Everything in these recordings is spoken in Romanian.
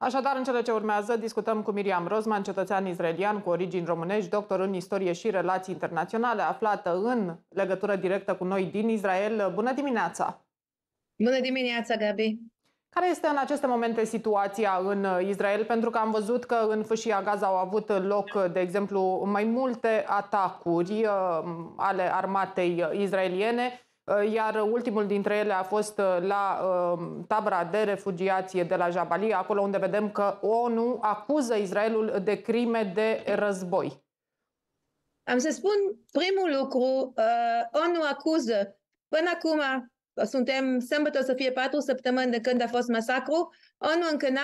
Așadar, în cele ce urmează, discutăm cu Miriam Rozman, cetățean izraelian cu origini românești, doctor în istorie și relații internaționale, aflată în legătură directă cu noi din Israel. Bună dimineața! Bună dimineața, Gabi! Care este în aceste momente situația în Israel? Pentru că am văzut că în fâșia Gaza au avut loc, de exemplu, mai multe atacuri uh, ale armatei izraeliene. Uh, iar ultimul dintre ele a fost uh, la uh, tabra de refugiație de la Jabalia, acolo unde vedem că ONU acuză Israelul de crime de război. Am să spun primul lucru, ONU acuză până acum suntem, sâmbătă să fie patru săptămâni de când a fost masacru, ONU încă n-a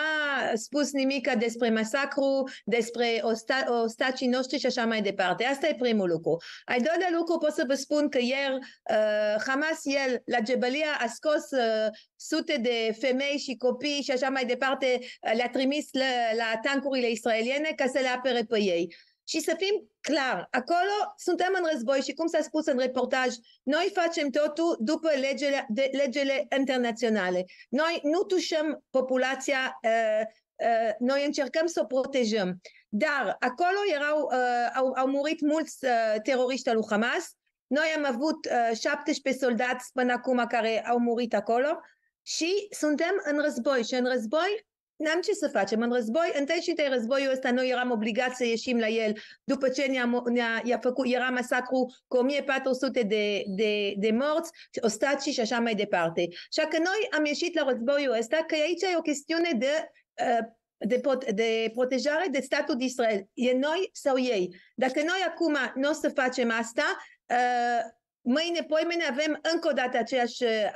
spus nimic despre masacru, despre osta, ostacii noștri și așa mai departe. Asta e primul lucru. Al doilea lucru pot să vă spun că ieri uh, Hamas, el, la Jebalia a scos uh, sute de femei și copii și așa mai departe, uh, le-a trimis la, la tancurile israeliene ca să le apere pe ei și să fim clar, acolo suntem în război și cum s-a spus în reportaj, noi facem totul după legele, de, legele internaționale. Noi nu tușăm populația, uh, uh, noi încercăm să o protejăm. Dar acolo erau, uh, au, au murit mulți uh, teroriști al lui Hamas, noi am avut uh, 17 soldați până acum care au murit acolo și suntem în război și în război N-am ce să facem. În război, întâi și în războiul ăsta, noi eram obligați să ieșim la el după ce ne-a, ne-a, i-a făcut, era masacru cu 1400 de, de, de morți, ostaci și așa mai departe. Așa că noi am ieșit la războiul ăsta, că aici e o chestiune de ă, de, de protejare de statul de Israel. E noi sau ei. Dacă noi acum nu o să facem asta, uh, mâine, poimene avem încă o dată aceeași ă,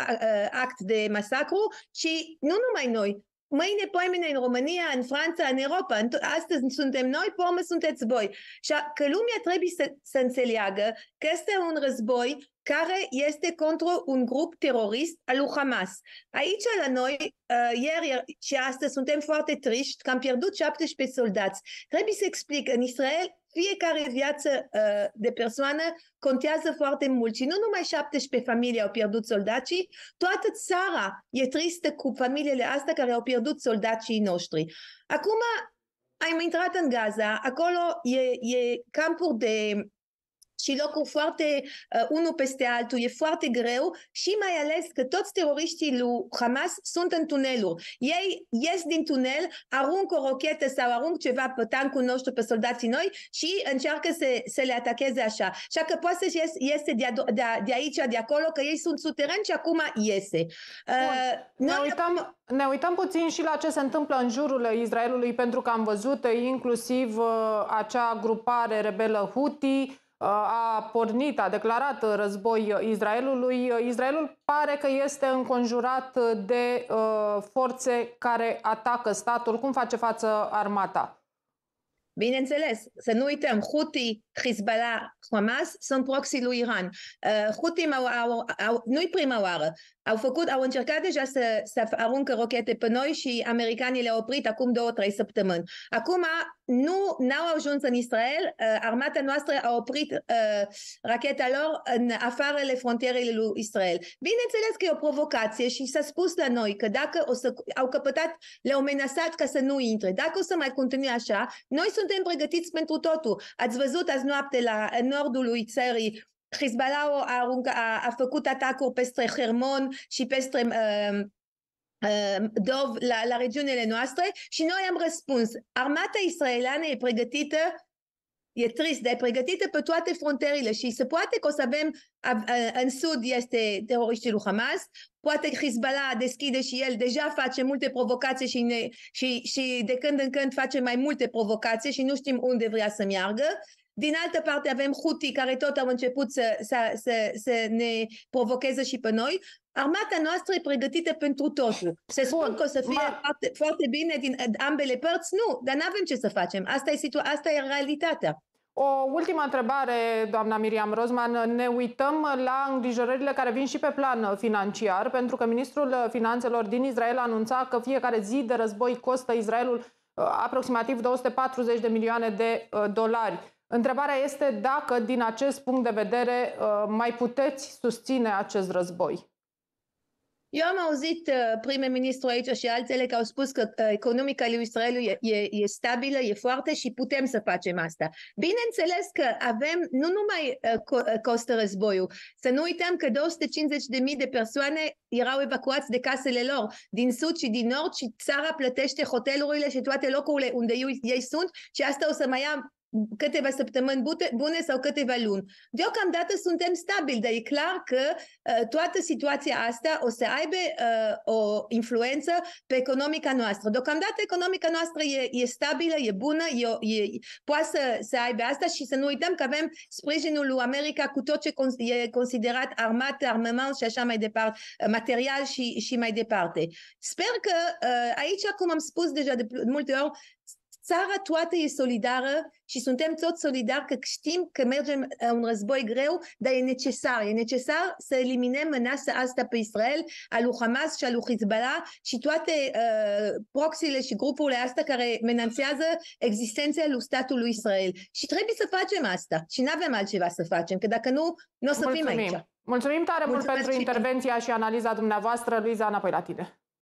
act de masacru și nu numai noi, Mâine, poimine, în România, în Franța, în Europa, astăzi suntem noi, pe sunteți voi. Și că lumea trebuie să, să înțeleagă că este un război care este contra un grup terorist al lui Hamas. Aici la noi, uh, ieri er- și astăzi, suntem foarte triști că am pierdut 17 soldați. Trebuie să explic, în Israel fiecare viață uh, de persoană contează foarte mult și nu numai 17 familii au pierdut soldații, toată țara e tristă cu familiile astea care au pierdut soldații noștri. Acum am intrat în Gaza, acolo e, e campuri de și locul foarte, uh, unul peste altul, e foarte greu și mai ales că toți teroriștii lui Hamas sunt în tuneluri. Ei ies din tunel, aruncă o rochetă sau arunc ceva pe tancul nostru, pe soldații noi și încearcă să, să le atacheze așa. Așa că poate să ies, iese de, de, de aici, de acolo, că ei sunt suteren și acum iese. Uh, ne, uităm, ne uităm puțin și la ce se întâmplă în jurul Israelului, pentru că am văzut uh, inclusiv uh, acea grupare rebelă Houthi, a pornit, a declarat război Israelului, Israelul pare că este înconjurat de forțe care atacă statul. Cum face față armata? Bineînțeles, să nu uităm, Houthi, Hezbollah, Hamas sunt proxii lui Iran. Uh, Houthi au, au, au, nu-i prima oară. Au făcut, au încercat deja să, să aruncă rochete pe noi și americanii le-au oprit acum două, trei săptămâni. Acum nu au ajuns în Israel, uh, armata noastră a oprit uh, racheta lor în afarele frontierele lui Israel. Bineînțeles că e o provocație și s-a spus la noi că dacă o să, au căpătat, le-au menasat ca să nu intre. Dacă o să mai continui așa, noi suntem pregătiți pentru totul. Ați văzut azi noapte la nordul lui țării Hezbollah a, a, a făcut atacuri peste Hermon și peste uh, Dov la, la regiunile noastre și noi am răspuns. Armata israeliană e pregătită, e trist, dar e pregătită pe toate frontierele și se poate că o să avem, în sud este teroriștii lui Hamas, poate Hezbollah deschide și el, deja face multe provocații și, ne, și, și de când în când face mai multe provocații și nu știm unde vrea să meargă din altă parte avem hutii care tot au început să, să, să, să ne provocheze și pe noi. Armata noastră e pregătită pentru totul. Se spun că o să fie ma... foarte, foarte bine din eh, ambele părți? Nu, dar nu avem ce să facem. Asta e, situa- asta e realitatea. O ultimă întrebare, doamna Miriam Rozman. Ne uităm la îngrijorările care vin și pe plan financiar, pentru că ministrul finanțelor din Israel anunța că fiecare zi de război costă Israelul eh, aproximativ 240 de milioane de eh, dolari. Întrebarea este dacă, din acest punct de vedere, uh, mai puteți susține acest război. Eu am auzit uh, prim-ministru aici și altele că au spus că uh, economica lui Israel e, e stabilă, e foarte și putem să facem asta. Bineînțeles că avem nu numai costă războiul, să nu uităm că 250.000 de persoane erau evacuați de casele lor, din sud și din nord și țara plătește hotelurile și toate locurile unde ei sunt și asta o să mai ia câteva săptămâni bune sau câteva luni. Deocamdată suntem stabili, dar e clar că uh, toată situația asta o să aibă uh, o influență pe economica noastră. Deocamdată economica noastră e, e stabilă, e bună, e, e, poate să, să aibă asta și să nu uităm că avem sprijinul lui America cu tot ce e considerat armat, armament și așa mai departe, material și, și mai departe. Sper că uh, aici, cum am spus deja de multe ori, țara toată e solidară și suntem tot solidari că știm că mergem uh, un război greu, dar e necesar. E necesar să eliminăm menața asta pe Israel, al lui Hamas și al lui Hezbollah și toate uh, proxile și grupurile astea care menanțează existența lui statul lui Israel. Și trebuie să facem asta și nu avem altceva să facem, că dacă nu, nu o să Mulțumim. fim aici. Mulțumim tare Mulțumesc mult pentru și intervenția și analiza dumneavoastră. Luiza, înapoi la tine.